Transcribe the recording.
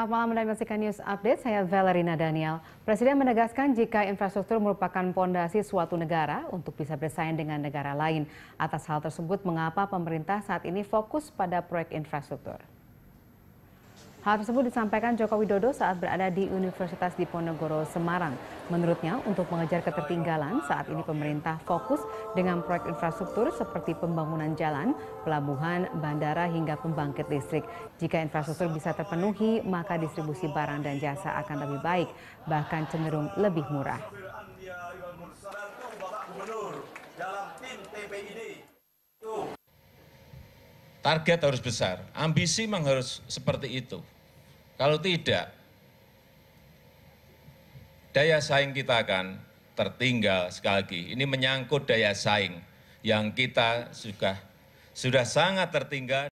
Selamat malam dan menyaksikan news update, saya Valerina Daniel. Presiden menegaskan jika infrastruktur merupakan pondasi suatu negara untuk bisa bersaing dengan negara lain. Atas hal tersebut, mengapa pemerintah saat ini fokus pada proyek infrastruktur? Hal tersebut disampaikan Joko Widodo saat berada di Universitas Diponegoro, Semarang. Menurutnya, untuk mengejar ketertinggalan, saat ini pemerintah fokus dengan proyek infrastruktur seperti pembangunan jalan, pelabuhan, bandara, hingga pembangkit listrik. Jika infrastruktur bisa terpenuhi, maka distribusi barang dan jasa akan lebih baik, bahkan cenderung lebih murah. Target harus besar, ambisi memang harus seperti itu. Kalau tidak, daya saing kita akan tertinggal sekali lagi. Ini menyangkut daya saing yang kita sudah sudah sangat tertinggal.